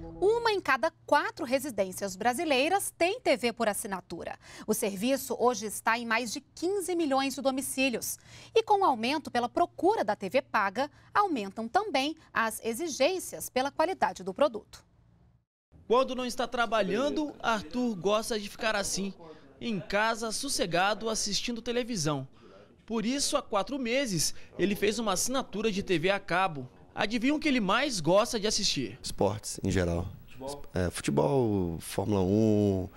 Uma em cada quatro residências brasileiras tem TV por assinatura. O serviço hoje está em mais de 15 milhões de domicílios. E com o aumento pela procura da TV paga, aumentam também as exigências pela qualidade do produto. Quando não está trabalhando, Arthur gosta de ficar assim, em casa, sossegado, assistindo televisão. Por isso, há quatro meses, ele fez uma assinatura de TV a cabo. Adivinha o que ele mais gosta de assistir? Esportes, em geral. Futebol, é, futebol Fórmula 1,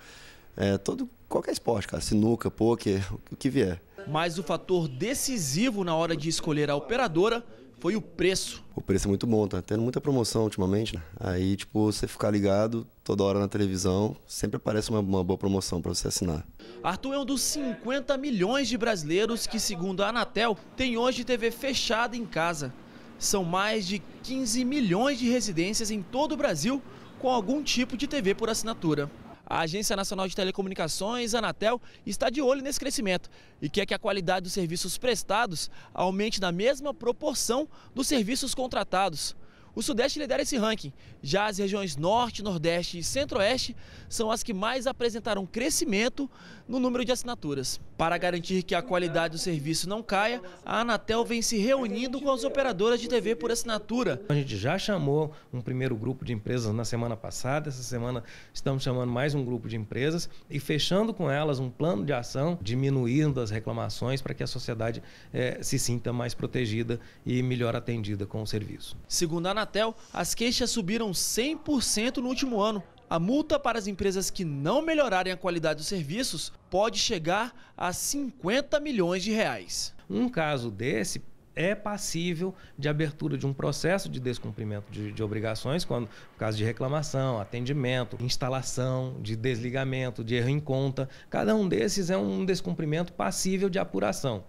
é, todo, qualquer esporte, cara. Sinuca, pôquer, o que vier. Mas o fator decisivo na hora de escolher a operadora foi o preço. O preço é muito bom, tá tendo muita promoção ultimamente, né? Aí, tipo, você ficar ligado toda hora na televisão, sempre aparece uma, uma boa promoção para você assinar. Arthur é um dos 50 milhões de brasileiros que, segundo a Anatel, tem hoje TV fechada em casa. São mais de 15 milhões de residências em todo o Brasil com algum tipo de TV por assinatura. A Agência Nacional de Telecomunicações, Anatel, está de olho nesse crescimento e quer que a qualidade dos serviços prestados aumente na mesma proporção dos serviços contratados. O Sudeste lidera esse ranking. Já as regiões Norte, Nordeste e Centro-Oeste são as que mais apresentaram crescimento no número de assinaturas. Para garantir que a qualidade do serviço não caia, a Anatel vem se reunindo com as operadoras de TV por assinatura. A gente já chamou um primeiro grupo de empresas na semana passada, essa semana estamos chamando mais um grupo de empresas e fechando com elas um plano de ação, diminuindo as reclamações para que a sociedade eh, se sinta mais protegida e melhor atendida com o serviço. Segundo a Anatel, Anatel, as queixas subiram 100% no último ano. A multa para as empresas que não melhorarem a qualidade dos serviços pode chegar a 50 milhões de reais. Um caso desse é passível de abertura de um processo de descumprimento de, de obrigações, quando no caso de reclamação, atendimento, instalação, de desligamento, de erro em conta. Cada um desses é um descumprimento passível de apuração.